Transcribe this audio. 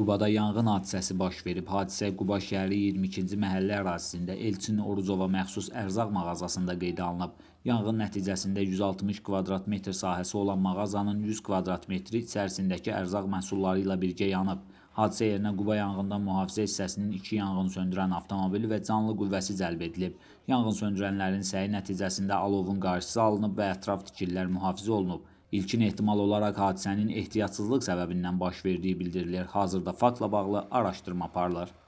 Qubada yanğın hadisəsi baş verib. Hadisə Quba şəhəri 22-ci məhəllə ərazisində Elçin Oruzova məxsus ərzaq mağazasında qeydə alınıb. Yanğın nəticəsində 160 kvadrat metr sahəsi olan mağazanın 100 kvadrat metri içərisindəki ərzaq məhsulları ilə birgə yanıb. Hadisə yerinə Quba yanğından mühafizə hissəsinin 2 yanğın söndürən avtomobil və canlı qüvvəsi cəlb edilib. Yanğın söndürənlərin səyi nəticəsində alovun qarşısı alınıb və ətraf tikillər mühafizə olunub. İlkin ehtimal olaraq hadisənin ehtiyatsızlıq səbəbindən baş verdiyi bildirilir. Hazırda faktla bağlı araşdırma aparılır.